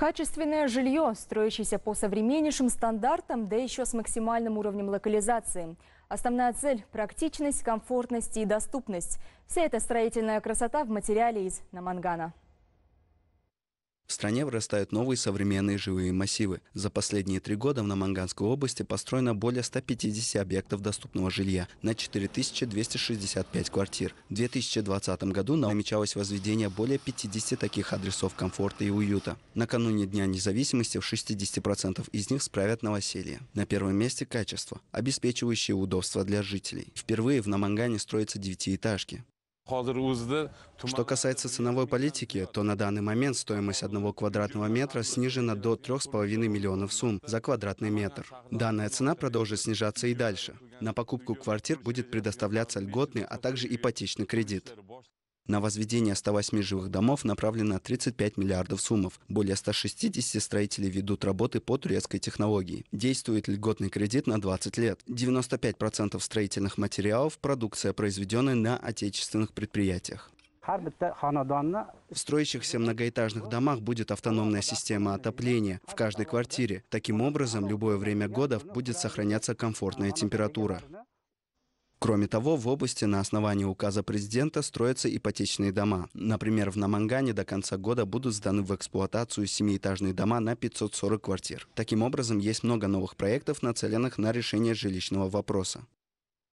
Качественное жилье, строящееся по современнейшим стандартам, да еще с максимальным уровнем локализации. Основная цель – практичность, комфортность и доступность. Вся эта строительная красота в материале из намангана. В стране вырастают новые современные жилые массивы. За последние три года в Наманганской области построено более 150 объектов доступного жилья на 4265 квартир. В 2020 году намечалось возведение более 50 таких адресов комфорта и уюта. Накануне Дня независимости в 60% из них справят новоселье. На первом месте качество, обеспечивающее удобство для жителей. Впервые в Намангане строятся девятиэтажки. Что касается ценовой политики, то на данный момент стоимость одного квадратного метра снижена до 3,5 миллионов сумм за квадратный метр. Данная цена продолжит снижаться и дальше. На покупку квартир будет предоставляться льготный, а также ипотечный кредит. На возведение 108 жилых домов направлено 35 миллиардов суммов. Более 160 строителей ведут работы по турецкой технологии. Действует льготный кредит на 20 лет. 95% строительных материалов – продукция, произведенная на отечественных предприятиях. В строящихся многоэтажных домах будет автономная система отопления в каждой квартире. Таким образом, любое время года будет сохраняться комфортная температура. Кроме того, в области на основании указа президента строятся ипотечные дома. Например, в Намангане до конца года будут сданы в эксплуатацию семиэтажные дома на 540 квартир. Таким образом, есть много новых проектов, нацеленных на решение жилищного вопроса.